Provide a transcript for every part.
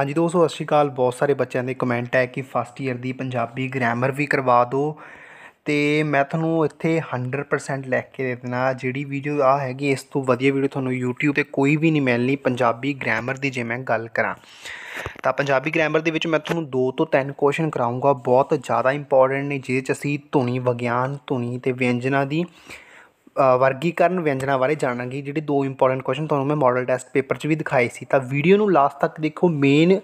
ਹਾਂਜੀ ਦੋਸਤੋ ਸਤਿ ਸ਼੍ਰੀ ਅਕਾਲ ਬਹੁਤ ਸਾਰੇ ਬੱਚਿਆਂ ਦੇ ਕਮੈਂਟ ਹੈ ਕਿ ਫਸਟ ਈਅਰ ਦੀ ਪੰਜਾਬੀ ਗ੍ਰਾਮਰ ਵੀ ਕਰਵਾ ਦਿਓ ਤੇ ਮੈਂ ਤੁਹਾਨੂੰ ਇੱਥੇ 100% ਲੈ ਕੇ ਦੇ ਦੇਣਾ ਜਿਹੜੀ ਵੀਡੀਓ ਆ ਹੈਗੀ ਇਸ ਤੋਂ ਵਧੀਆ ਵੀਡੀਓ ਤੁਹਾਨੂੰ YouTube ਤੇ ਕੋਈ ਵੀ ਨਹੀਂ ਮਿਲਣੀ ਪੰਜਾਬੀ ਗ੍ਰਾਮਰ ਦੀ ਜੇ ਮੈਂ ਗੱਲ ਕਰਾਂ ਤਾਂ ਪੰਜਾਬੀ ਗ੍ਰਾਮਰ ਦੇ ਵਿੱਚ ਮੈਂ ਤੁਹਾਨੂੰ ਦੋ ਤੋਂ ਤਿੰਨ ਕੁਐਸਚਨ ਕਰਾਉਂਗਾ ਬਹੁਤ ਜ਼ਿਆਦਾ ਇੰਪੋਰਟੈਂਟ ਨੇ ਜਿਹਦੇ 'ਚ ਅਸੀਂ ਧੁਨੀ ਵਿਗਿਆਨ ਧੁਨੀ ਤੇ ਵਿਅੰਜਨਾਂ ਦੀ ਵਰਗੀਕਰਨ ਵਿਅੰਜਨਾਂ ਬਾਰੇ ਜਾਣਾਂਗੇ ਜਿਹੜੇ ਦੋ ਇੰਪੋਰਟੈਂਟ ਕੁਐਸਚਨ ਤੁਹਾਨੂੰ ਮੈਂ ਮਾਡਲ ਟੈਸਟ ਪੇਪਰ 'ਚ ਵੀ ਦਿਖਾਏ ਸੀ ਤਾਂ ਵੀਡੀਓ ਨੂੰ ਲਾਸਟ ਤੱਕ ਦੇਖੋ ਮੇਨ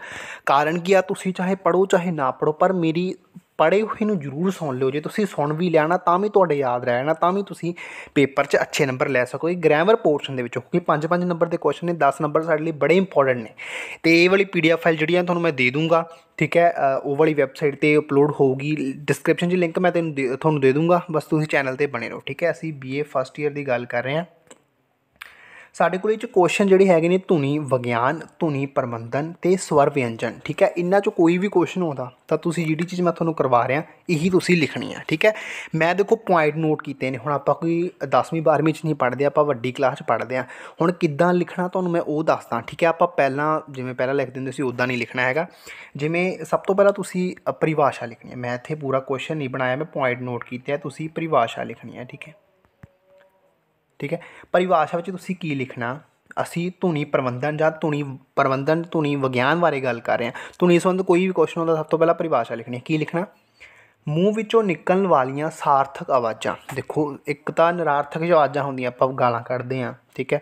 ਕਾਰਨ ਕੀ ਆ ਤੁਸੀਂ ਚਾਹੇ ਪੜੋ ਚਾਹੇ ਨਾ ਪੜੋ ਪਰ ਮੇਰੀ ਪੜੇ ਹੋਏ ਨੂੰ ਜ਼ਰੂਰ ਸੁਣ ਲਿਓ ਜੇ ਤੁਸੀਂ ਸੁਣ ਵੀ ਲਿਆ ਨਾ ਤਾਂ ਵੀ ਤੁਹਾਡੇ ਯਾਦ ਰਹਿ ਜਾਣਾ ਤਾਂ ਵੀ ਤੁਸੀਂ ਪੇਪਰ 'ਚ ਅੱਛੇ ਨੰਬਰ ਲੈ ਸਕੋ ਇਹ ਗ੍ਰਾਮਰ ਪੋਰਸ਼ਨ ਦੇ ਵਿੱਚ ਕਿਉਂਕਿ 5-5 ਨੰਬਰ ਦੇ ਕੁਐਸਚਨ ਨੇ 10 ਨੰਬਰ ਸਾਡੇ ਲਈ ਬੜੇ ਇੰਪੋਰਟੈਂਟ ਨੇ ਤੇ ਇਹ ਵਾਲੀ ਪੀਡੀਐਫ ਫਾਈਲ ਜਿਹੜੀ ਆ ਤੁਹਾਨੂੰ ਮੈਂ ਦੇ ਦੂੰਗਾ ਠੀਕ ਹੈ ਉਹ ਵਾਲੀ ਵੈਬਸਾਈਟ ਤੇ ਅਪਲੋਡ ਹੋਊਗੀ ਡਿਸਕ੍ਰਿਪਸ਼ਨ 'ਚ ਲਿੰਕ ਮੈਂ ਤੁਹਾਨੂੰ ਦੇ ਦੂੰਗਾ ਬਸ ਤੁਸੀਂ ਚੈਨਲ ਤੇ ਬਣੇ ਰਹੋ ਠੀਕ ਹੈ ਅਸੀਂ ਬੀਏ ਫਸਟ ਇਅਰ ਦੀ ਗੱਲ ਕਰ ਰਹੇ ਹਾਂ ਸਾਡੇ ਕੋਲ ਇਹ ਚ ਕੁਐਸਚਨ ਜਿਹੜੇ ਹੈਗੇ ਨੇ ਧੁਨੀ ਵਿਗਿਆਨ ਧੁਨੀ ਪਰਮੰਦਨ ਤੇ ਸਵਰ ਵਿਅੰਜਨ ਠੀਕ ਹੈ ਇਹਨਾਂ ਚ ਕੋਈ ਵੀ ਕੁਐਸਚਨ ਆਉਂਦਾ ਤਾਂ ਤੁਸੀਂ ਜਿਹੜੀ ਚੀਜ਼ ਮੈਂ ਤੁਹਾਨੂੰ ਕਰਵਾ ਰਿਹਾ ਇਹੀ ਤੁਸੀਂ ਲਿਖਣੀ ਆ ਠੀਕ ਹੈ ਮੈਂ ਦੇਖੋ ਪੁਆਇੰਟ ਨੋਟ ਕੀਤੇ ਨੇ ਹੁਣ ਆਪਾਂ ਕੋਈ 10ਵੀਂ 12ਵੀਂ ਚ ਨਹੀਂ ਪੜਦੇ ਆਪਾਂ ਵੱਡੀ ਕਲਾਸ ਚ ਪੜਦੇ ਆ ਹੁਣ ਕਿੱਦਾਂ ਲਿਖਣਾ ਤੁਹਾਨੂੰ ਮੈਂ ਉਹ ਦੱਸਦਾ ਠੀਕ ਹੈ ਆਪਾਂ ਪਹਿਲਾਂ ਜਿਵੇਂ ਪਹਿਲਾਂ ਲਿਖ ਦਿੰਦੇ ਸੀ ਉਦਾਂ ਨਹੀਂ ਲਿਖਣਾ ਹੈਗਾ ਜਿਵੇਂ ਸਭ ਤੋਂ ਪਹਿਲਾਂ ਤੁਸੀਂ ਪਰਿਭਾਸ਼ਾ ਲਿਖਣੀ ਹੈ ਮੈਂ ਇੱਥੇ ਪੂਰਾ ਕੁਐਸਚਨ ਨਹੀਂ ਬਣਾਇਆ ਮੈਂ ਪੁਆਇੰਟ ਨੋਟ ਕੀਤੇ ਆ ਤੁਸੀਂ ਪਰਿਭਾਸ਼ਾ ਲਿਖਣੀ ਹੈ ਠੀਕ ਹੈ ਠੀਕ ਹੈ ਪਰਿਭਾਸ਼ਾ ਵਿੱਚ ਤੁਸੀਂ ਕੀ ਲਿਖਣਾ ਅਸੀਂ ਧੁਨੀ ਪ੍ਰਬੰਧਨ ਜਾਂ ਧੁਨੀ ਪ੍ਰਬੰਧਨ ਧੁਨੀ ਵਿਗਿਆਨ ਬਾਰੇ ਗੱਲ ਕਰ ਰਹੇ ਹਾਂ ਧੁਨੀ ਸੰਬੰਧ ਕੋਈ ਵੀ ਕੁਐਸਚਨ ਹੁੰਦਾ ਸਭ ਤੋਂ ਪਹਿਲਾਂ ਪਰਿਭਾਸ਼ਾ ਲਿਖਣੀ ਹੈ ਕੀ ਲਿਖਣਾ ਮੂੰਹ ਵਿੱਚੋਂ ਨਿਕਲਣ ਵਾਲੀਆਂ ਸਾਰਥਕ ਆਵਾਜ਼ਾਂ ਦੇਖੋ ਇੱਕ ਤਾਂ ਨਿਰਾਰਥਕ ਜੋ ਆਵਾਜ਼ਾਂ ਹੁੰਦੀਆਂ ਆਪਾਂ ਗਾਲਾਂ ਕੱਢਦੇ ਹਾਂ ਠੀਕ ਹੈ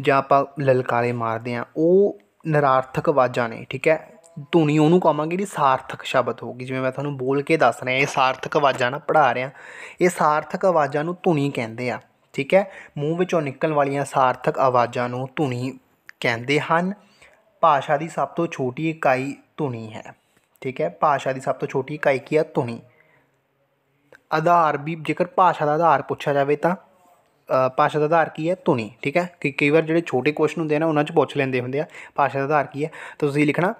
ਜਾਂ ਆਪਾਂ ਲਲਕਾਰੇ ਮਾਰਦੇ ਹਾਂ ਉਹ ਨਿਰਾਰਥਕ ਆਵਾਜ਼ਾਂ ਨੇ ਠੀਕ ਹੈ ਧੁਨੀ ਉਹਨੂੰ ਕਹਾਂਗੇ ਜਿਹੜੀ ਸਾਰਥਕ ਸ਼ਬਦ ਹੋਗੀ ਜਿਵੇਂ ਮੈਂ ਤੁਹਾਨੂੰ ਬੋਲ ਕੇ ਦੱਸ ਰਿਹਾ ਇਹ ਸਾਰਥਕ ਆਵਾਜ਼ਾਂ ਨਾ ਪੜਾ ਰਿਹਾ ਇਹ ਸਾਰਥਕ ਆਵਾਜ਼ਾਂ ਨੂੰ ਧੁਨੀ ਕਹਿੰਦੇ ਆ ਠੀਕ ਹੈ ਮੂੰਹ ਵਿੱਚੋਂ ਨਿਕਲਣ ਵਾਲੀਆਂ ਸਾਰਥਕ ਆਵਾਜ਼ਾਂ ਨੂੰ ਧੁਨੀ ਕਹਿੰਦੇ ਹਨ ਭਾਸ਼ਾ ਦੀ ਸਭ ਤੋਂ ਛੋਟੀ ਇਕਾਈ ਧੁਨੀ ਹੈ ਠੀਕ ਹੈ ਭਾਸ਼ਾ ਦੀ ਸਭ ਤੋਂ ਛੋਟੀ ਇਕਾਈ ਕੀ ਹੈ ਧੁਨੀ ਆਧਾਰ ਵੀ ਜੇਕਰ ਭਾਸ਼ਾ ਦਾ ਆਧਾਰ ਪੁੱਛਿਆ ਜਾਵੇ ਤਾਂ ਭਾਸ਼ਾ ਦਾ ਆਧਾਰ ਕੀ ਹੈ ਧੁਨੀ ਠੀਕ ਹੈ ਕਿ ਕਈ ਵਾਰ ਜਿਹੜੇ ਛੋਟੇ ਕੁਐਸਚਨ ਹੁੰਦੇ ਆ ਨਾ ਉਹਨਾਂ 'ਚ ਪੁੱਛ ਲੈਂਦੇ ਹੁੰਦੇ ਆ ਭਾਸ਼ਾ ਦਾ ਆਧਾਰ ਕੀ ਹੈ ਤਾਂ ਤੁਸੀਂ ਲਿਖਣਾ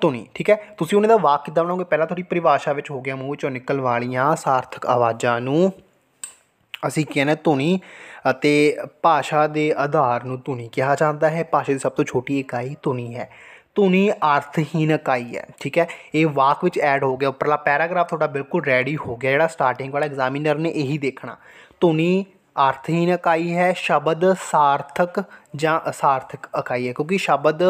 ਧੁਨੀ ਠੀਕ ਹੈ ਤੁਸੀਂ ਉਹਨਾਂ ਦਾ ਵਾਕ ਕਿੱਦਾਂ ਬਣਾਓਗੇ ਪਹਿਲਾਂ ਤੁਹਾਡੀ ਪਰਿਭਾਸ਼ਾ ਵਿੱਚ ਹੋ ਗਿਆ ਮੂੰਹ ਚੋਂ ਨਿਕਲਣ ਵਾਲੀਆਂ ਸਾਰਥਕ ਆਵਾਜ਼ਾਂ ਨੂੰ ਅਸੀਂ ਕਹਿੰਦੇ ਧੁਨੀ ਅਤੇ ਭਾਸ਼ਾ ਦੇ ਆਧਾਰ ਨੂੰ ਧੁਨੀ ਕਿਹਾ ਜਾਂਦਾ ਹੈ ਭਾਸ਼ਾ ਦੀ ਸਭ ਤੋਂ ਛੋਟੀ ਇਕਾਈ ਧੁਨੀ ਹੈ ਧੁਨੀ ਅਰਥਹੀਨ ਇਕਾਈ ਹੈ ਠੀਕ ਹੈ ਇਹ ਵਾਕ ਵਿੱਚ ਐਡ ਹੋ ਗਿਆ ਉੱਪਰਲਾ ਪੈਰਾਗ੍ਰਾਫ ਤੁਹਾਡਾ ਬਿਲਕੁਲ ਰੈਡੀ ਹੋ ਗਿਆ ਜਿਹੜਾ ਸਟਾਰਟਿੰਗ ਵਾਲਾ ਐਗਜ਼ਾਮੀਨਰ ਨੇ ਇਹੀ ਦੇਖਣਾ ਧੁਨੀ ਅਰਥਹੀਨ ਇਕਾਈ ਹੈ ਸ਼ਬਦ ਸਾਰਥਕ ਜਾਂ ਅਸਾਰਥਕ ਇਕਾਈ ਹੈ ਕਿਉਂਕਿ ਸ਼ਬਦ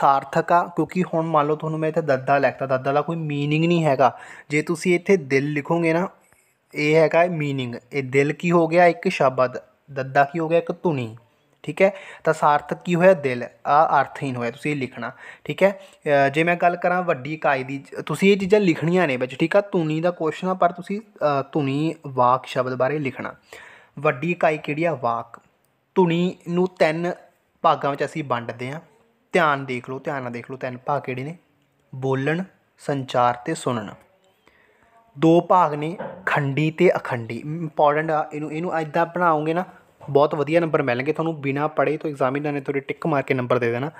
ਸਾਰਥਕ ਆ ਕਿਉਂਕਿ ਹੁਣ ਮੰਨ ਲਓ ਤੁਹਾਨੂੰ ਮੈਂ ਇੱਥੇ ਦੱਦਾ ਲਿਖਤਾ ਦੱਦਾ ਦਾ ਕੋਈ ਮੀਨਿੰਗ ਨਹੀਂ ਹੈਗਾ ਜੇ ਤੁਸੀਂ ਇੱਥੇ ਦਿਲ ਲਿਖੋਗੇ ਨਾ ਇਹ ਹੈਗਾ ਮੀਨਿੰਗ ਇਹ ਦਿਲ ਕੀ ਹੋ ਗਿਆ ਇੱਕ ਸ਼ਬਦ ਦੱਦਾ ਕੀ ਹੋ ਗਿਆ ਇੱਕ ਧੁਨੀ ਠੀਕ ਹੈ ਤਾਂ ਸਾਰਥਕ ਕੀ ਹੋਇਆ ਦਿਲ ਆ ਅਰਥਹੀਨ ਹੋਇਆ ਤੁਸੀਂ ਇਹ ਲਿਖਣਾ ਠੀਕ ਹੈ ਜੇ ਮੈਂ ਗੱਲ ਕਰਾਂ ਵੱਡੀ ਇਕਾਈ ਦੀ ਤੁਸੀਂ ਇਹ ਚੀਜ਼ਾਂ ਲਿਖਣੀਆਂ ਨੇ ਵਿੱਚ ਠੀਕ ਆ ਧੁਨੀ ਦਾ ਕੁਐਸਚਨ ਆ ਪਰ ਤੁਸੀਂ ਧੁਨੀ ਵਾਕ ਸ਼ਬਦ ਬਾਰੇ ਲਿਖਣਾ ਵੱਡੀ ਇਕਾਈ ਕਿਹੜੀ ਆ ਵਾਕ ਧੁਨੀ ਨੂੰ ਤਿੰਨ ਭਾਗਾਂ ਵਿੱਚ ਅਸੀਂ ਵੰਡਦੇ ਆ ਧਿਆਨ ਦੇਖ ਲਓ ਧਿਆਨ ਨਾਲ ਦੇਖ ਲਓ ਤਿੰਨ ਭਾਗ ਕਿਹੜੇ ਨੇ ਬੋਲਣ ਸੰਚਾਰ ਤੇ ਸੁਣਨ ਦੋ ਭਾਗ ਨੇ ਖੰਡੀ ਤੇ ਅਖੰਡੀ ਇੰਪੋਰਟੈਂਟ ਆ ਇਹਨੂੰ ਇਹਨੂੰ ਐਦਾਂ ਬਣਾਓਗੇ ਨਾ ਬਹੁਤ ਵਧੀਆ ਨੰਬਰ ਮਿਲਣਗੇ ਤੁਹਾਨੂੰ ਬਿਨਾ ਪੜ੍ਹੇ ਤੋਂ ਐਗਜ਼ਾਮਿਨਰ ਨੇ ਤੁਹਾਡੇ ਟਿਕ ਮਾਰ ਕੇ ਨੰਬਰ ਦੇ ਦੇਣਾ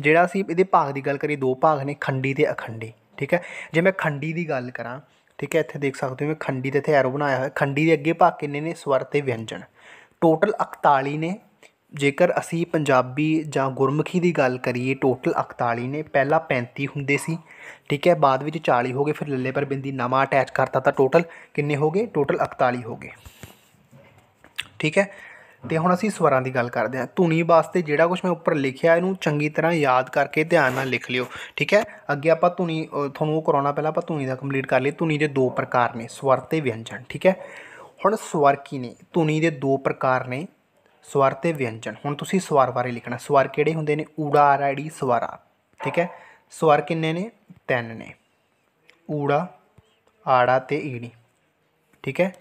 ਜਿਹੜਾ ਅਸੀਂ ਇਹਦੇ ਭਾਗ ਦੀ ਗੱਲ ਕਰੀ ਦੋ ਭਾਗ ਨੇ ਖੰਡੀ ਤੇ ਅਖੰਡੀ ਠੀਕ ਹੈ ਜੇ ਮੈਂ ਖੰਡੀ ਦੀ ਗੱਲ ਕਰਾਂ ਠੀਕ ਹੈ ਇੱਥੇ ਦੇਖ ਸਕਦੇ ਹੋ ਮੈਂ ਖੰਡੀ ਤੇ ਇੱਥੇ ਐਰੋ ਬਣਾਇਆ ਹੋਇਆ ਖੰਡੀ ਦੇ ਅੱਗੇ ਭਾਗ ਕਿੰਨੇ ਨੇ ਸਵਰ ਤੇ ਵਿਅੰਜਨ ਟੋਟਲ 41 ਨੇ ਜੇਕਰ ਅਸੀਂ ਪੰਜਾਬੀ ਜਾਂ ਗੁਰਮੁਖੀ ਦੀ ਗੱਲ ਕਰੀਏ ਟੋਟਲ 41 ਨੇ ਪਹਿਲਾਂ 35 ਹੁੰਦੇ ਸੀ ਠੀਕ ਹੈ ਬਾਅਦ ਵਿੱਚ 40 ਹੋ ਗਏ ਫਿਰ ਲੱਲੇ ਪਰ ਬਿੰਦੀ ਨਵਾਂ ਅਟੈਚ ਕਰਤਾ ਤਾਂ ਟੋਟਲ ਕਿੰਨੇ ਹੋ ਗਏ ਟੋਟਲ 41 ਹੋ ਗਏ ਠੀਕ ਹੈ ਤੇ ਹੁਣ ਅਸੀਂ ਸਵਰਾਂ ਦੀ ਗੱਲ ਕਰਦੇ ਹਾਂ ਧੁਨੀ ਵਾਸਤੇ ਜਿਹੜਾ ਕੁਝ ਮੈਂ ਉੱਪਰ ਲਿਖਿਆ ਇਹਨੂੰ ਚੰਗੀ ਤਰ੍ਹਾਂ ਯਾਦ ਕਰਕੇ ਧਿਆਨ ਨਾਲ ਲਿਖ ਲਿਓ ਠੀਕ ਹੈ ਅੱਗੇ ਆਪਾਂ ਧੁਨੀ ਤੁਹਾਨੂੰ ਉਹ ਕਰਾਉਣਾ ਪਹਿਲਾਂ ਆਪਾਂ ਧੁਨੀ ਦਾ ਕੰਪਲੀਟ ਕਰ ਲਈ ਧੁਨੀ ਦੇ ਦੋ ਪ੍ਰਕਾਰ ਨੇ ਸਵਰ ਤੇ ਵਿਅੰਜਨ ਠੀਕ ਹੈ ਹੁਣ ਸਵਰ ਕੀ ਨੇ ਧੁਨੀ ਦੇ ਦੋ ਪ੍ਰਕਾਰ ਨੇ ਸਵਰ ਤੇ ਵਿਅੰਜਨ ਹੁਣ ਤੁਸੀਂ ਸਵਰ ਬਾਰੇ ਲਿਖਣਾ ਸਵਰ ਕਿਹੜੇ ਹੁੰਦੇ ਨੇ ਊੜਾ ਆਰਾੜੀ ਸਵਰਾ ਠੀਕ ਹੈ ਸਵਰ ਕਿੰਨੇ ਨੇ ਤਿੰਨ ਨੇ ਊੜਾ ਆੜਾ ਤੇ ਈੜੀ ਠੀਕ ਹੈ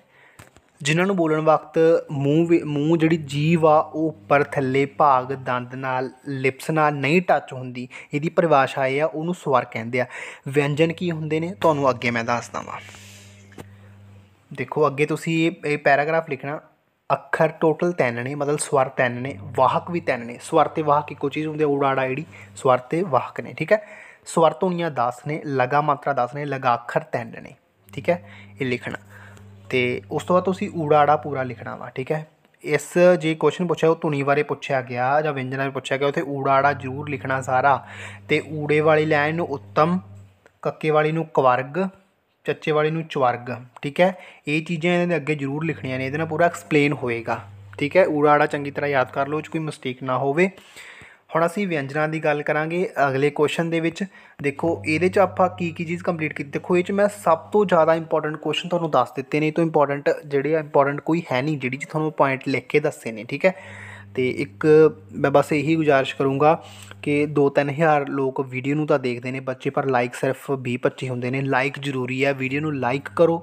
ਜਿਨ੍ਹਾਂ ਨੂੰ ਬੋਲਣ ਵਕਤ ਮੂੰਹ ਮੂੰਹ ਜਿਹੜੀ ਜੀਵ ਆ ਉਹ ਉੱਪਰ ਥੱਲੇ ਭਾਗ ਦੰਦ ਨਾਲ ਲਿਪਸ ਨਾਲ ਨਹੀਂ ਟੱਚ ਹੁੰਦੀ ਇਹਦੀ ਪਰਿਭਾਸ਼ਾ ਇਹ ਆ ਉਹਨੂੰ ਸਵਰ ਕਹਿੰਦੇ ਆ ਵਿਅੰਜਨ ਕੀ ਹੁੰਦੇ ਨੇ ਤੁਹਾਨੂੰ ਅੱਗੇ ਮੈਂ ਦੱਸਦਾ ਵਾਂ ਦੇਖੋ ਅੱਗੇ ਤੁਸੀਂ ਇਹ ਪੈਰਾਗ੍ਰਾਫ ਲਿਖਣਾ ਅੱਖਰ ਟੋਟਲ ਤਿੰਨ ਨੇ ਮਤਲਬ ਸਵਰ ਤਿੰਨ ਨੇ ਵਾਹਕ ਵੀ ਤਿੰਨ ਨੇ ਸਵਰ ਤੇ ਵਾਹਕ ਇੱਕੋ ਚੀਜ਼ ਹੁੰਦੀ ਹੈ ਉੜਾੜਾ ਜਿਹੜੀ ਸਵਰ ਤੇ ਵਾਹਕ ਨੇ ਠੀਕ ਹੈ ਸਵਰ ਧੁਨੀਆਂ 10 ਨੇ ਲਗਾ ਮਾਤਰਾ 10 ਨੇ ਲਗਾ ਅੱਖਰ ਤਿੰਨ ਨੇ ਠੀਕ ਹੈ ਇਹ ਲਿਖਣਾ ਤੇ ਉਸ ਤੋਂ ਬਾਅਦ ਤੁਸੀਂ ਉੜਾੜਾ ਪੂਰਾ ਲਿਖਣਾ ਵਾ ਠੀਕ ਹੈ ਇਸ ਜੇ ਕੁਐਸਚਨ ਪੁੱਛਿਆ ਉਹ ਧੁਨੀ ਬਾਰੇ ਪੁੱਛਿਆ ਗਿਆ ਜਾਂ ਵਿਅੰਜਨ ਬਾਰੇ ਪੁੱਛਿਆ ਗਿਆ ਉਥੇ ਊੜਾੜਾ ਜ਼ਰੂਰ ਲਿਖਣਾ ਸਾਰਾ ਤੇ ਊੜੇ ਵਾਲੀ ਲਾਈਨ ਨੂੰ ਉੱਤਮ ਕੱਕੇ ਵਾਲੀ ਨੂੰ ਕਵਰਗ ਚੱਚੇ ਵਾਲੇ ਨੂੰ ਚਵਰਗ ਠੀਕ ਹੈ ਇਹ ਚੀਜ਼ਾਂ ਇਹਦੇ ਅੱਗੇ ਜ਼ਰੂਰ ਲਿਖਣੀਆਂ ਨੇ ਇਹਦੇ ਨਾਲ ਪੂਰਾ ਐਕਸਪਲੇਨ ਹੋਏਗਾ ਠੀਕ ਹੈ ਊੜਾ ਆੜਾ ਚੰਗੀ ਤਰ੍ਹਾਂ ਯਾਦ ਕਰ ਲਓ ਜੇ ਕੋਈ ਮਿਸਟੇਕ ਨਾ ਹੋਵੇ ਹੁਣ ਅਸੀਂ ਵਿਅੰਜਨਾਂ ਦੀ ਗੱਲ ਕਰਾਂਗੇ ਅਗਲੇ ਕੁਐਸਚਨ ਦੇ ਵਿੱਚ ਦੇਖੋ ਇਹਦੇ 'ਚ ਆਪਾਂ ਕੀ ਕੀ ਚੀਜ਼ ਕੰਪਲੀਟ ਕੀਤੀ ਦੇਖੋ ਇਹ 'ਚ ਮੈਂ ਸਭ ਤੋਂ ਜ਼ਿਆਦਾ ਇੰਪੋਰਟੈਂਟ ਕੁਐਸਚਨ ਤੁਹਾਨੂੰ ਦੱਸ ਦਿੱਤੇ ਨੇ ਇਹ ਤੋਂ ਇੰਪੋਰਟੈਂਟ ਜਿਹੜੇ ਆ ਇੰਪੋਰਟੈਂਟ ਕੋਈ ਹੈ ਨਹੀਂ ਜਿਹੜੀ 'ਚ ਤੁਹਾਨੂੰ ਪੁਆਇੰਟ ਲਿਖ ਕੇ ਦੱਸੇ ਨੇ ਠੀਕ ਹੈ ਤੇ ਇੱਕ ਮੈਂ ਬਸ ਇਹੀ ਗੁਜ਼ਾਰਿਸ਼ ਕਰੂੰਗਾ ਕਿ 2-3000 ਲੋਕ ਵੀਡੀਓ ਨੂੰ ਤਾਂ ਦੇਖਦੇ ਨੇ ਬੱਚੇ ਪਰ ਲਾਈਕ ਸਿਰਫ 20-25 ਹੁੰਦੇ ਨੇ ਲਾਈਕ ਜ਼ਰੂਰੀ ਹੈ ਵੀਡੀਓ ਨੂੰ ਲਾਈਕ ਕਰੋ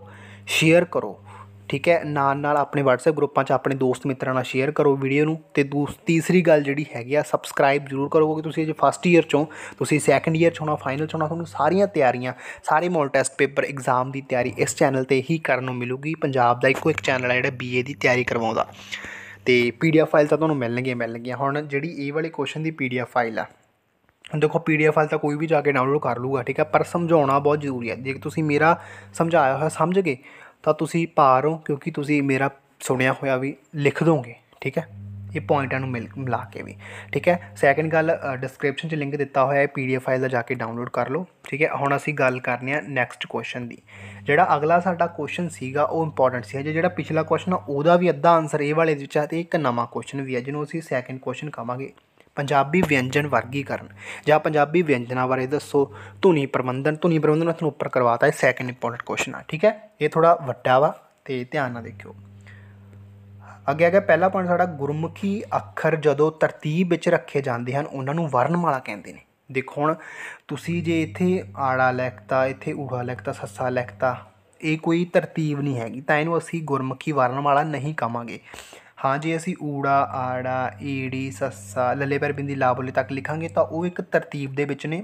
ਸ਼ੇਅਰ ਕਰੋ ਠੀਕ ਹੈ ਨਾਲ ਨਾਲ ਆਪਣੇ WhatsApp ਗਰੁੱਪਾਂ 'ਚ ਆਪਣੇ ਦੋਸਤ ਮਿੱਤਰਾਂ ਨਾਲ ਸ਼ੇਅਰ ਕਰੋ ਵੀਡੀਓ ਨੂੰ ਤੇ ਦੂਸ ਤੀਸਰੀ ਗੱਲ ਜਿਹੜੀ ਹੈਗੀ ਆ ਸਬਸਕ੍ਰਾਈਬ ਜ਼ਰੂਰ ਕਰੋ ਕਿ ਤੁਸੀਂ ਜੇ ਫਸਟ ਈਅਰ 'ਚੋਂ ਤੁਸੀਂ ਸੈਕੰਡ ਈਅਰ 'ਚ ਹੋਣਾ ਫਾਈਨਲ 'ਚ ਹੋਣਾ ਤੁਹਾਨੂੰ ਸਾਰੀਆਂ ਤਿਆਰੀਆਂ ਸਾਰੇ ਮੋਲ ਟੈਸਟ ਪੇਪਰ ਐਗਜ਼ਾਮ ਦੀ ਤਿਆਰੀ ਇਸ ਚੈਨਲ ਤੇ ਹੀ ਕਰਨ ਨੂੰ ਮਿਲੂਗੀ ਪੰਜਾਬ ਦਾ ਇੱਕੋ ਇੱਕ ਚੈਨਲ ਹੈ ਜਿਹੜਾ BA ਦੀ ਤਿਆਰੀ ਕਰਵਾਉਂਦਾ ਤੇ ਪੀਡੀਐਫ ਫਾਈਲ ਤਾਂ ਤੁਹਾਨੂੰ ਮਿਲਣਗੀਆਂ ਮਿਲਣਗੀਆਂ ਹੁਣ ਜਿਹੜੀ ਇਹ ਵਾਲੇ ਕੁਐਸਚਨ ਦੀ ਪੀਡੀਐਫ ਫਾਈਲ ਆ ਦੇਖੋ ਪੀਡੀਐਫ ਫਾਈਲ ਤਾਂ ਕੋਈ ਵੀ ਜਾ ਕੇ ਡਾਊਨਲੋਡ ਕਰ ਲੂਗਾ ਠੀਕ ਹੈ ਪਰ ਸਮਝਾਉਣਾ ਬਹੁਤ ਜ਼ਰੂਰੀ ਹੈ ਜੇ ਤੁਸੀਂ ਮੇਰਾ ਸਮਝਾਇਆ ਹੋਇਆ ਸਮਝ ਗਏ ਤਾਂ ਤੁਸੀਂ ਪਾਰ ਹੋ ਕਿਉਂਕਿ ਤੁਸੀਂ ਮੇਰਾ ਸੁਣਿਆ ਹੋਇਆ ਵੀ ਲਿਖ ਦੋਗੇ ਠੀਕ ਹੈ ਇਹ ਪੁਆਇੰਟਾਂ ਨੂੰ ਮਿਲਾ ਕੇ ਵੀ ਠੀਕ ਹੈ ਸੈਕੰਡ ਗੱਲ ਡਿਸਕ੍ਰਿਪਸ਼ਨ 'ਚ ਲਿੰਕ ਦਿੱਤਾ ਹੋਇਆ ਹੈ ਪੀਡੀਐਫ ਫਾਈਲ ਦਾ ਜਾ ਕੇ ਡਾਊਨਲੋਡ ਕਰ ਲਓ ਠੀਕ ਹੈ ਹੁਣ ਅਸੀਂ ਗੱਲ ਕਰਨੀ ਆ ਨੈਕਸਟ ਕੁਐਸਚਨ ਦੀ ਜਿਹੜਾ ਅਗਲਾ ਸਾਡਾ ਕੁਐਸਚਨ ਸੀਗਾ ਉਹ ਇੰਪੋਰਟੈਂਟ ਸੀ ਜਿਹੜਾ ਪਿਛਲਾ ਕੁਐਸਚਨ ਆ ਉਹਦਾ ਵੀ ਅੱਧਾ ਆਨਸਰ ਇਹ ਵਾਲੇ ਵਿੱਚ ਆ ਤੇ ਇੱਕ ਨਵਾਂ ਕੁਐਸਚਨ ਵੀ ਆ ਜਿਹਨੂੰ ਅਸੀਂ ਸੈਕੰਡ ਕੁਐਸਚਨ ਕਹਾਂਗੇ ਪੰਜਾਬੀ ਵਿਅੰਜਨ ਵਰਗੀਕਰਨ ਜਾਂ ਪੰਜਾਬੀ ਵਿਅੰਜਨਾਂ ਬਾਰੇ ਦੱਸੋ ਧੁਨੀ ਪ੍ਰਬੰਧਨ ਧੁਨੀ ਪ੍ਰਬੰਧਨ ਤੁਹਾਨੂੰ ਉੱਪਰ ਕਰਵਾਤਾ ਹੈ ਸੈਕੰਡ ਇੰਪੋਰਟੈਂਟ ਕੁਐਸਚਨ ਆ ਠੀਕ ਹੈ ਇਹ ਥੋੜਾ ਵੱਡਾ ਵਾ ਤੇ ਧਿਆਨ ਨਾਲ ਦੇਖਿਓ ਅੱਗੇ ਆ ਗਿਆ ਪਹਿਲਾ ਪੁਆਇੰਟ ਸਾਡਾ ਗੁਰਮੁਖੀ ਅੱਖਰ ਜਦੋਂ ਤਰਤੀਬ ਵਿੱਚ ਰੱਖੇ ਜਾਂਦੇ ਹਨ ਉਹਨਾਂ ਨੂੰ ਵਰਣਮਾਲਾ ਕਹਿੰਦੇ ਨੇ ਦੇਖੋ ਹੁਣ ਤੁਸੀਂ ਜੇ ਇੱਥੇ ਆੜਾ ਲਿਖਤਾ ਇੱਥੇ ਊੜਾ ਲਿਖਤਾ ਸੱਸਾ ਲਿਖਤਾ ਇਹ ਕੋਈ ਤਰਤੀਬ ਨਹੀਂ ਹੈਗੀ ਤਾਂ ਇਹਨੂੰ ਅਸੀਂ ਗੁਰਮੁਖੀ ਵਰਣਮਾਲਾ ਨਹੀਂ ਕਹਾਂਗੇ ਹਾਂ ਜੇ ਅਸੀਂ ਊੜਾ ਆੜਾ ਈੜੀ ਸੱਸਾ ਲੱਲੇ ਪਰ ਬਿੰਦੀ ਲਾ ਬੋਲੇ ਤੱਕ ਲਿਖਾਂਗੇ ਤਾਂ ਉਹ ਇੱਕ ਤਰਤੀਬ ਦੇ ਵਿੱਚ ਨੇ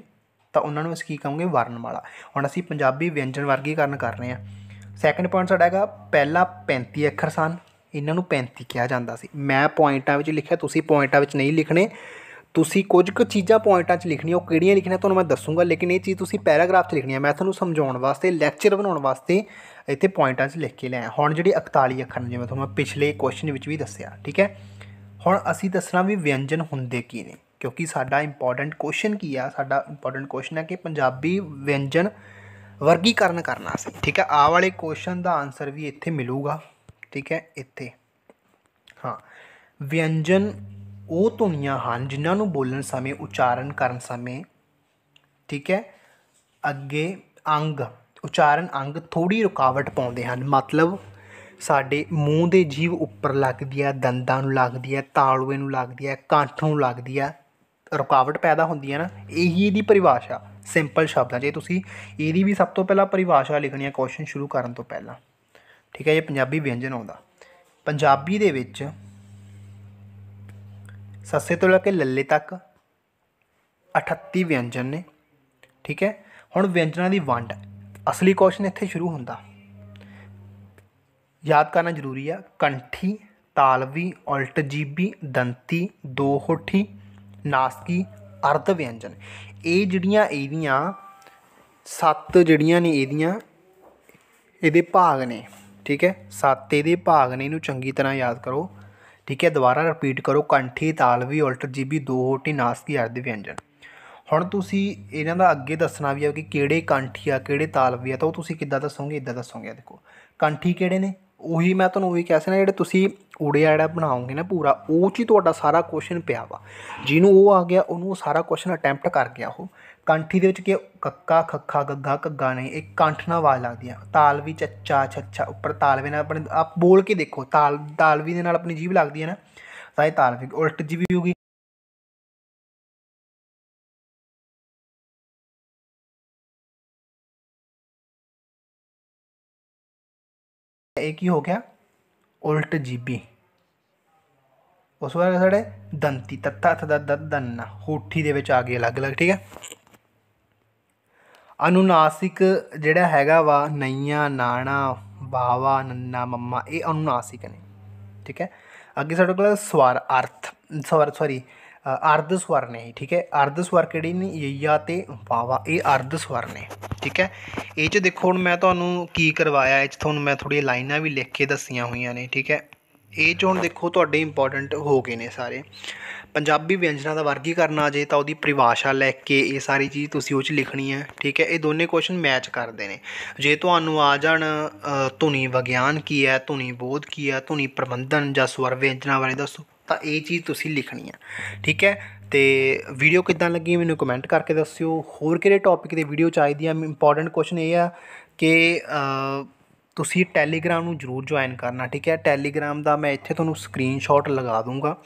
ਤਾਂ ਉਹਨਾਂ ਨੂੰ ਅਸੀਂ ਕੀ ਕਹਾਂਗੇ ਵਰਣਮਾਲਾ ਹੁਣ ਅਸੀਂ ਪੰਜਾਬੀ ਵਿਅੰਜਨ ਵਰਗੀਕਰਨ ਕਰ ਰਹੇ ਹਾਂ ਸੈਕੰਡ ਪੁਆਇੰਟ ਸਾਡਾ ਹੈਗਾ ਪਹਿਲਾ 35 ਅੱਖਰ ਸਨ ਇਹਨਾਂ ਨੂੰ 35 ਕਿਹਾ ਜਾਂਦਾ ਸੀ ਮੈਂ ਪੁਆਇੰਟਾਂ ਵਿੱਚ ਲਿਖਿਆ ਤੁਸੀਂ ਪੁਆਇੰਟਾਂ ਵਿੱਚ ਨਹੀਂ ਲਿਖਣੇ ਤੁਸੀਂ ਕੁਝ ਕੁ ਚੀਜ਼ਾਂ ਪੁਆਇੰਟਾਂ 'ਚ ਲਿਖਣੀਆਂ ਉਹ ਕਿਹੜੀਆਂ ਲਿਖਣੀਆਂ ਤੁਹਾਨੂੰ ਮੈਂ ਦੱਸੂਗਾ ਲੇਕਿਨ ਇਹ ਚੀਜ਼ ਤੁਸੀਂ ਪੈਰਾਗ੍ਰਾਫ 'ਚ ਲਿਖਣੀ ਹੈ ਮੈਂ ਤੁਹਾਨੂੰ ਸਮਝਾਉਣ ਵਾਸਤੇ ਲੈਕਚਰ ਬਣਾਉਣ ਵਾਸਤੇ ਇੱਥੇ ਪੁਆਇੰਟਾਂ 'ਚ ਲਿਖ ਕੇ ਲਿਆ ਹੁਣ ਜਿਹੜੀ 41 ਅੱਖਰ ਨੇ ਜਿਵੇਂ ਤੁਹਾਨੂੰ ਮੈਂ ਪਿਛਲੇ ਕੁਐਸਚਨ ਵਿੱਚ ਵੀ ਦੱਸਿਆ ਠੀਕ ਹੈ ਹੁਣ ਅਸੀਂ ਦੱਸਣਾ ਵੀ ਵਿਅੰਜਨ ਹੁੰਦੇ ਕੀ ਨੇ ਕਿਉਂਕਿ ਸਾਡਾ ਇੰਪੋਰਟੈਂਟ ਕੁਐਸਚਨ ਕੀ ਆ ਸਾਡਾ ਇੰਪੋਰਟੈਂਟ ਕੁਐਸਚਨ ਹੈ ਕਿ ਪੰਜਾਬੀ ਵਿਅੰਜਨ ਵਰਗੀਕਰਨ ਕਰਨਾ ਸੀ ਠੀਕ ਹੈ ਆ ਵਾਲੇ ਕੁਐਸਚਨ ਦਾ ਆਨਸਰ ਵੀ ਇੱਥੇ ਮਿਲੂਗਾ ਠੀਕ ਹੈ ਇੱਥੇ ਹਾਂ ਵਿਅੰਜਨ ਉਹ ਧੁਨੀਆਂ ਹਨ ਜਿਨ੍ਹਾਂ ਨੂੰ ਬੋਲਣ ਸਮੇਂ ਉਚਾਰਨ ਕਰਨ ਸਮੇਂ ਠੀਕ ਹੈ ਅੱਗੇ ਅੰਗ ਉਚਾਰਨ ਅੰਗ ਥੋੜੀ ਰੁਕਾਵਟ ਪਾਉਂਦੇ ਹਨ ਮਤਲਬ ਸਾਡੇ ਮੂੰਹ ਦੇ ਜੀਵ ਉੱਪਰ ਲੱਗਦੀ ਹੈ ਦੰਦਾਂ ਨੂੰ ਲੱਗਦੀ ਹੈ ਤਾਲੂਏ ਨੂੰ ਲੱਗਦੀ ਹੈ ਕੰਠ ਨੂੰ ਲੱਗਦੀ ਹੈ ਰੁਕਾਵਟ ਪੈਦਾ ਹੁੰਦੀ ਹੈ ਨਾ ਇਹੀ ਇਹਦੀ ਪਰਿਭਾਸ਼ਾ ਸਿੰਪਲ ਸ਼ਬਦਾਂ 'ਚ ਤੁਸੀਂ ਇਹਦੀ ਵੀ ਸਭ ਤੋਂ ਪਹਿਲਾਂ ਪਰਿਭਾਸ਼ਾ ਲਿਖਣੀ ਹੈ ਕੁਐਸਚਨ ਸ਼ੁਰੂ ਕਰਨ ਤੋਂ ਪਹਿਲਾਂ ਠੀਕ ਹੈ ਇਹ ਪੰਜਾਬੀ ਵਿਅੰਜਨ ਆਉਂਦਾ ਪੰਜਾਬੀ ਦੇ ਵਿੱਚ ਸੱਸੇ ਤੋਂ ਲੈ ਕੇ ਲੱਲੇ ਤੱਕ 38 ਵਿਅੰਜਨ ਨੇ ਠੀਕ ਹੈ ਹੁਣ ਵਿਅੰਜਨਾਂ ਦੀ ਵੰਡ ਅਸਲੀ ਕੁਐਸਚਨ ਇੱਥੇ ਸ਼ੁਰੂ ਹੁੰਦਾ ਯਾਦ ਕਰਨਾ ਜ਼ਰੂਰੀ ਆ ਕੰਠੀ ਤਾਲਵੀ ਉਲਟ ਜੀਬੀ ਦੰਤੀ ਦੋ ਹੋਠੀ ਨਾਸਕੀ ਅਰਧ ਵਿਅੰਜਨ ਇਹ ਜਿਹੜੀਆਂ ਇਹਦੀਆਂ ਸੱਤ ਜਿਹੜੀਆਂ ਨੇ ਇਹਦੀਆਂ ਇਹਦੇ ਭਾਗ ਨੇ ਠੀਕ ਹੈ ਸੱਤ ਦੇ ਭਾਗ ਨੇ ਇਹਨੂੰ ਚੰਗੀ ਤਰ੍ਹਾਂ ਯਾਦ ਕਰੋ ਠੀਕ ਹੈ ਦੁਬਾਰਾ ਰਿਪੀਟ ਕਰੋ ਕੰਠੀ ਤਾਲਵੀ ਉਲਟ ਜੀਬੀ ਦੋ ਹੋਟੀ ਨਾਸਕੀ ਅਰਧ ਵਿਅੰਜਨ ਹੁਣ ਤੁਸੀਂ ਇਹਨਾਂ ਦਾ ਅੱਗੇ ਦੱਸਣਾ ਵੀ ਆ ਕਿ ਕਿਹੜੇ ਕੰਠੀ ਆ ਕਿਹੜੇ ਤਾਲਵੀ ਆ ਤਾਂ ਉਹ ਤੁਸੀਂ ਕਿੱਦਾਂ ਦੱਸੋਗੇ ਇਦਾਂ ਦੱਸੋਗੇ ਦੇਖੋ ਕੰਠੀ ਕਿਹੜੇ ਨੇ ਉਹੀ ਮੈਂ ਤੁਹਾਨੂੰ ਉਹੀ ਕਹਿ ਸਕਦਾ ਜਿਹੜੇ ਤੁਸੀਂ ਉੜਿਆ ਜਿਹੜਾ ਬਣਾਉਂਗੇ ਨਾ ਪੂਰਾ ਉਹ ਚ ਹੀ ਤੁਹਾਡਾ ਸਾਰਾ ਕੁਐਸਚਨ ਪਿਆ ਵਾ ਜਿਹਨੂੰ ਉਹ ਆ ਗਿਆ ਉਹਨੂੰ ਸਾਰਾ ਕੁਐਸਚਨ ਅਟੈਂਪਟ ਕਰ ਗਿਆ ਉਹ ਕੰਠੀ ਦੇ ਵਿੱਚ ਕਿ ਕੱਕਾ ਖੱਖਾ ਗੱਗਾ ਘੱਗਾ ਨਹੀਂ ਇਹ ਕੰਠ ਨਾਲ ਆਵਾਜ਼ ਲੱਗਦੀ ਆ ਵੀ ਚੱਚਾ ਛੱਛਾ ਉੱਪਰ ਤਾਲਵੇ ਨਾਲ ਆਪਣੇ ਆਪ ਬੋਲ ਕੇ ਦੇਖੋ ਤਾਲ ਤਾਲਵੀ ਦੇ ਨਾਲ ਆਪਣੀ ਜੀਭ ਲੱਗਦੀ ਹੈ ਨਾ ਤਾਂ ਇਹ ਤਾਲਵੀ ਉਲਟ ਜੀਭ ਹੋਊਗੀ ਇਹ ਕੀ ਹੋ ਗਿਆ ਉਲਟ ਜੀਬੀ ਉਸ ਵਾਰ ਸਾਡੇ ਦੰਤੀ ਤੱਤਾ ਥਦਾ ਦੰਨਾ ਹੋਠੀ ਦੇ ਵਿੱਚ ਆ ਗਏ ਅਲੱਗ-ਅਲੱਗ ਠੀਕ ਹੈ ਅਨੁਨਾਸਿਕ ਜਿਹੜਾ ਹੈਗਾ ਵਾ ਨਈਆਂ ਨਾਣਾ ਬਾਵਾ ਨੰਨਾ ਮੰਮਾ ਇਹ ਅਨੁਨਾਸਿਕ ਨੇ ਠੀਕ ਹੈ ਅੱਗੇ ਸਾਡੇ ਕੋਲ ਸਵਰ ਅਰਥ ਸਵਰ ਸੌਰੀ ਅਰਧ ਸਵਰ ਨੇ ਠੀਕ ਹੈ ਅਰਧ ਸਵਰ ਕਿਹੜੀ ਨੇ ਯਈਆ ਤੇ ਵਾਵਾ ਇਹ ਅਰਧ ਸਵਰ ਨੇ ਠੀਕ ਹੈ ਇਹ ਚ ਦੇਖੋ ਹੁਣ ਮੈਂ ਤੁਹਾਨੂੰ ਕੀ ਕਰਵਾਇਆ ਇਹ ਚ ਤੁਹਾਨੂੰ ਮੈਂ ਥੋੜੀ ਲਾਈਨਾਂ ਵੀ ਲਿਖ ਕੇ ਦੱਸੀਆਂ ਹੋਈਆਂ ਨੇ ਠੀਕ ਹੈ ਇਹ ਚੋਂ ਦੇਖੋ ਤੁਹਾਡੇ ਇੰਪੋਰਟੈਂਟ ਹੋ ਗਏ ਨੇ ਸਾਰੇ ਪੰਜਾਬੀ ਵਿਅੰਜਨਾਂ ਦਾ ਵਰਗੀਕਰਨ ਆ ਜੇ ਤਾਂ ਉਹਦੀ ਪਰਿਭਾਸ਼ਾ ਲੈ ਕੇ ਇਹ ਸਾਰੀ ਚੀਜ਼ ਤੁਸੀਂ ਉਹ 'ਚ ਲਿਖਣੀ ਹੈ ਠੀਕ ਹੈ ਇਹ ਦੋਨੇ ਕੁਐਸਚਨ ਮੈਚ ਕਰਦੇ ਨੇ ਜੇ ਤੁਹਾਨੂੰ ਆ ਜਾਣ ਧੁਨੀ ਵਿਗਿਆਨ ਕੀ ਹੈ ਧੁਨੀ ਬੋਧ ਕੀ ਹੈ ਧੁਨੀ ਪ੍ਰਬੰਧਨ ਜਾਂ ਸਵਰ ਵਿਅੰਜਨਾਂ ਬਾਰੇ ਦੱਸੋ ਤਾਂ ਇਹ ਚੀਜ਼ ਤੁਸੀਂ ਲਿਖਣੀ ਹੈ ਠੀਕ ਹੈ ਤੇ ਵੀਡੀਓ ਕਿਦਾਂ ਲੱਗੀ ਮੈਨੂੰ ਕਮੈਂਟ ਕਰਕੇ ਦੱਸਿਓ ਹੋਰ ਕਿਹੜੇ ਟੌਪਿਕ ਦੇ ਵੀਡੀਓ ਚਾਹੀਦੀ ਆ ਇੰਪੋਰਟੈਂਟ ਕੁਐਸਚਨ ਇਹ ਆ ਕਿ ਤੁਸੀਂ ਟੈਲੀਗ੍ਰਾਮ ਨੂੰ ਜ਼ਰੂਰ ਜੁਆਇਨ ਕਰਨਾ ਠੀਕ ਹੈ ਟੈਲੀਗ੍ਰਾਮ ਦਾ ਮੈਂ ਇੱਥੇ ਤੁਹਾਨੂੰ ਸਕਰੀਨਸ਼ਾਟ ਲਗਾ ਦੂੰਗਾ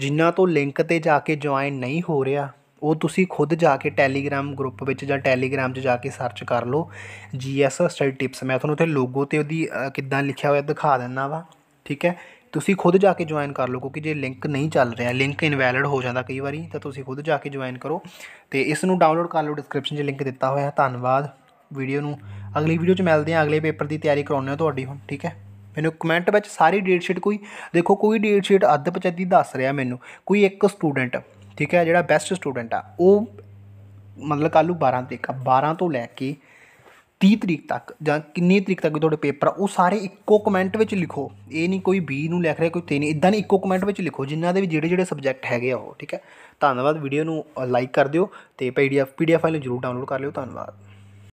ਜਿਨ੍ਹਾਂ ਤੋਂ ਲਿੰਕ ਤੇ ਜਾ ਕੇ ਜੁਆਇਨ ਨਹੀਂ ਹੋ ਰਿਹਾ ਉਹ ਤੁਸੀਂ ਖੁਦ ਜਾ ਕੇ ਟੈਲੀਗ੍ਰਾਮ ਗਰੁੱਪ ਵਿੱਚ ਜਾਂ ਟੈਲੀਗ੍ਰਾਮ 'ਚ ਜਾ ਕੇ ਸਰਚ ਕਰ ਲਓ ਜੀਐਸ ਸਟੱਡੀ ਟਿਪਸ ਮੈਂ ਤੁਹਾਨੂੰ ਉੱਥੇ ਲੋਗੋ ਤੇ ਉਹਦੀ ਕਿੱਦਾਂ ਲਿਖਿਆ ਹੋਇਆ ਦਿਖਾ ਦਿੰਨਾ ਵਾ ਠੀਕ ਹੈ ਤੁਸੀਂ ਖੁਦ ਜਾ ਕੇ ਜੁਆਇਨ ਕਰ ਲਓ ਕਿਉਂਕਿ ਜੇ ਲਿੰਕ ਨਹੀਂ ਚੱਲ ਰਿਹਾ ਲਿੰਕ ਇਨਵੈਲਿਡ ਹੋ ਜਾਂਦਾ ਕਈ ਵਾਰੀ ਤਾਂ ਤੁਸੀਂ ਖੁਦ ਜਾ ਕੇ ਜੁਆਇਨ ਕਰੋ ਤੇ ਇਸ ਨੂੰ ਡਾਊਨਲੋਡ ਕਰ ਲਓ ਡਿਸਕ੍ਰਿਪਸ਼ਨ 'ਚ ਲਿੰਕ ਦਿੱਤਾ ਹੋਇਆ ਧੰਨਵਾਦ ਵੀਡੀਓ ਨੂੰ ਅਗਲੀ ਵੀਡੀਓ 'ਚ ਮਿਲਦੇ ਆ ਅਗਲੇ ਪੇਪਰ ਦੀ ਤਿਆਰੀ ਕਰਾਉਂਦੇ ਆ ਤੁਹਾਡੀ ਹੁਣ ਠੀਕ ਹੈ ਮੈਨੂੰ ਕਮੈਂਟ ਵਿੱਚ ਸਾਰੀ ਡੇਟ ਸ਼ੀਟ ਕੋਈ ਦੇਖੋ ਕੋਈ ਡੇਟ ਸ਼ੀਟ ਅੱਧ ਪਚੱਦੀ ਦੱਸ ਰਿਹਾ ਮੈਨੂੰ ਕੋਈ ਇੱਕ ਸਟੂਡੈਂਟ ਠੀਕ ਹੈ ਜਿਹੜਾ ਬੈਸਟ ਸਟੂਡੈਂਟ ਆ ਉਹ ਮਤਲਬ ਕੱਲ ਨੂੰ 12 ਤੱਕ 12 ਤੋਂ ਲੈ ਕੇ 30 ਤਰੀਕ ਤੱਕ ਜਾਂ ਕਿੰਨੀ ਤਰੀਕ ਤੱਕ ਤੁਹਾਡੇ ਪੇਪਰ ਉਹ ਸਾਰੇ ਇੱਕੋ ਕਮੈਂਟ ਵਿੱਚ ਲਿਖੋ ਇਹ ਨਹੀਂ ਕੋਈ 20 ਨੂੰ ਲਿਖ ਰਿਹਾ ਕੋਈ 3 ਇਦਾਂ ਨਹੀਂ ਇੱਕੋ ਕਮੈਂਟ ਵਿੱਚ ਲਿਖੋ ਜਿੰਨਾ ਦੇ ਵੀ ਜਿਹੜੇ ਜਿਹੜੇ ਸਬਜੈਕਟ ਹੈਗੇ ਆ ਉਹ ਠੀਕ ਹੈ ਧੰਨਵਾਦ ਵੀਡੀਓ ਨੂੰ ਲਾਈਕ ਕਰ ਦਿਓ ਤੇ ਪੀਡੀਐਫ ਪੀਡੀਐਫ ਫਾਈਲ ਨੂੰ ਜਰੂਰ ਡਾਊਨਲੋਡ ਕਰ ਲਿਓ ਧੰਨਵਾਦ